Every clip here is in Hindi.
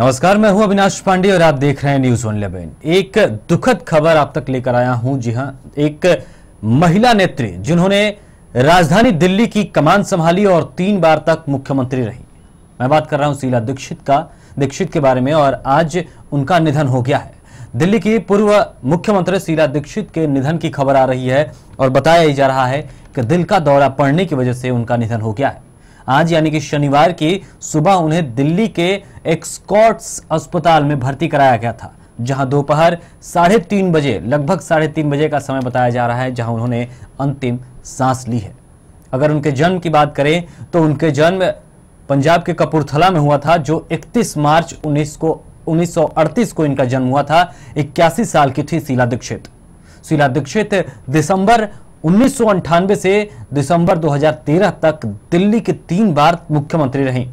नमस्कार मैं हूं अविनाश पांडे और आप देख रहे हैं न्यूज वन इलेवन एक दुखद खबर आप तक लेकर आया हूं जी हां एक महिला नेत्री जिन्होंने राजधानी दिल्ली की कमान संभाली और तीन बार तक मुख्यमंत्री रही मैं बात कर रहा हूं शीला दीक्षित का दीक्षित के बारे में और आज उनका निधन हो गया है दिल्ली की पूर्व मुख्यमंत्री शीला दीक्षित के निधन की खबर आ रही है और बताया जा रहा है कि दिल का दौरा पड़ने की वजह से उनका निधन हो गया है आज यानी कि शनिवार की सुबह उन्हें दिल्ली के एक्सकॉट्स अस्पताल में भर्ती कराया गया था जहां दोपहर साढ़े तीन बजे लगभग साढ़े तीन बजे का समय बताया जा रहा है जहां उन्होंने अंतिम सांस ली है अगर उनके जन्म की बात करें तो उनके जन्म पंजाब के कपूरथला में हुआ था जो 31 मार्च उन्नीस को 1938 को इनका जन्म हुआ था इक्यासी साल की थी शीला दीक्षित शीला दीक्षित दिसंबर 1998 से दिसंबर 2013 तक दिल्ली के तीन बार मुख्यमंत्री रहीं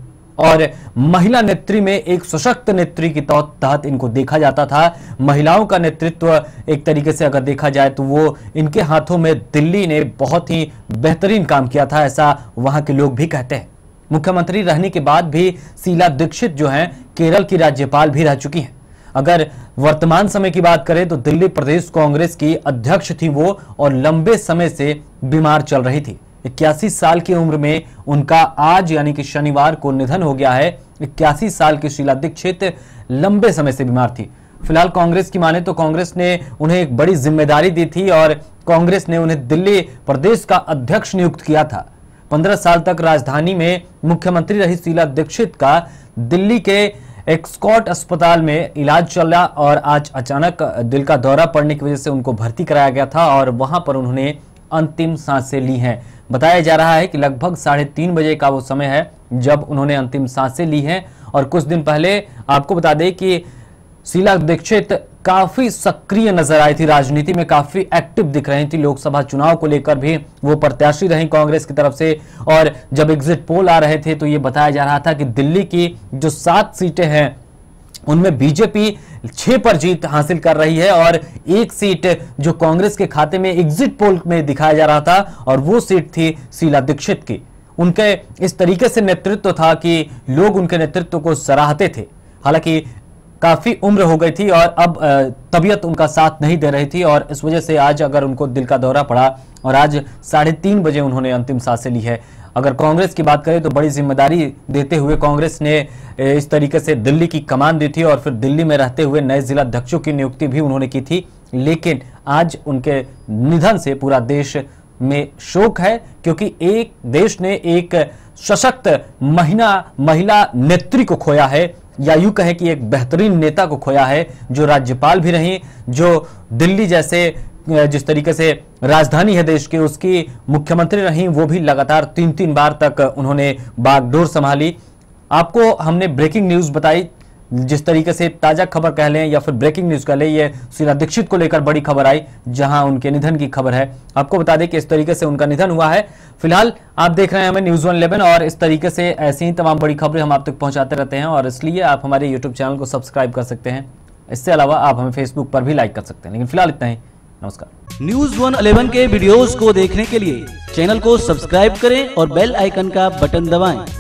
और महिला नेत्री में एक सशक्त नेत्री के तौर तहत इनको देखा जाता था महिलाओं का नेतृत्व एक तरीके से अगर देखा जाए तो वो इनके हाथों में दिल्ली ने बहुत ही बेहतरीन काम किया था ऐसा वहां के लोग भी कहते हैं मुख्यमंत्री रहने के बाद भी शीला दीक्षित जो हैं केरल की राज्यपाल भी रह चुकी हैं अगर वर्तमान समय की बात करें तो दिल्ली प्रदेश कांग्रेस की अध्यक्ष थी वो और लंबे समय से बीमार चल रही थी इक्यासी साल की उम्र में उनका आज यानी कि शनिवार को निधन हो गया है इक्यासी साल की शीला दीक्षित लंबे समय से बीमार थी फिलहाल कांग्रेस की माने तो कांग्रेस ने उन्हें एक बड़ी जिम्मेदारी दी थी और कांग्रेस ने उन्हें दिल्ली प्रदेश का अध्यक्ष नियुक्त किया था पंद्रह साल तक राजधानी में मुख्यमंत्री रही शीला दीक्षित का दिल्ली के एक्सकॉट अस्पताल में इलाज चल रहा और आज अचानक दिल का दौरा पड़ने की वजह से उनको भर्ती कराया गया था और वहां पर उन्होंने अंतिम सांसें ली हैं बताया जा रहा है कि लगभग साढ़े तीन बजे का वो समय है जब उन्होंने अंतिम सांसें ली हैं और कुछ दिन पहले आपको बता दें कि शीला दीक्षित काफी सक्रिय नजर आई थी राजनीति में काफी एक्टिव दिख रही थी लोकसभा चुनाव को लेकर भी वो प्रत्याशी रही कांग्रेस की तरफ से और जब एग्जिट पोल आ रहे थे तो ये बताया जा रहा था कि दिल्ली की जो सात सीटें हैं उनमें बीजेपी छह पर जीत हासिल कर रही है और एक सीट जो कांग्रेस के खाते में एग्जिट पोल में दिखाया जा रहा था और वो सीट थी शीला दीक्षित की उनके इस तरीके से नेतृत्व था कि लोग उनके नेतृत्व को सराहते थे हालांकि काफ़ी उम्र हो गई थी और अब तबीयत उनका साथ नहीं दे रही थी और इस वजह से आज अगर उनको दिल का दौरा पड़ा और आज साढ़े तीन बजे उन्होंने अंतिम सांसें ली है अगर कांग्रेस की बात करें तो बड़ी जिम्मेदारी देते हुए कांग्रेस ने इस तरीके से दिल्ली की कमान दी थी और फिर दिल्ली में रहते हुए नए जिलाध्यक्षों की नियुक्ति भी उन्होंने की थी लेकिन आज उनके निधन से पूरा देश में शोक है क्योंकि एक देश ने एक सशक्त महिला महिला नेत्री को खोया है या यूं कहें कि एक बेहतरीन नेता को खोया है जो राज्यपाल भी रहीं जो दिल्ली जैसे जिस तरीके से राजधानी है देश के उसकी मुख्यमंत्री रहीं वो भी लगातार तीन तीन बार तक उन्होंने बागडोर संभाली आपको हमने ब्रेकिंग न्यूज़ बताई जिस तरीके से ताज़ा खबर कह लें या फिर ब्रेकिंग न्यूज़ कह लें ये शीला दीक्षित को लेकर बड़ी खबर आई जहां उनके निधन की खबर है आपको बता दें कि इस तरीके से उनका निधन हुआ है फिलहाल आप देख रहे हैं हमें न्यूज़ वन इलेवन और इस तरीके से ऐसी ही तमाम बड़ी खबरें हम आप तक पहुँचाते रहते हैं और इसलिए आप हमारे यूट्यूब चैनल को सब्सक्राइब कर सकते हैं इससे अलावा आप हमें फेसबुक पर भी लाइक कर सकते हैं लेकिन फिलहाल इतना ही नमस्कार न्यूज वन अलेवन के वीडियोज को देखने के लिए चैनल को सब्सक्राइब करें और बेल आइकन का बटन दबाएं।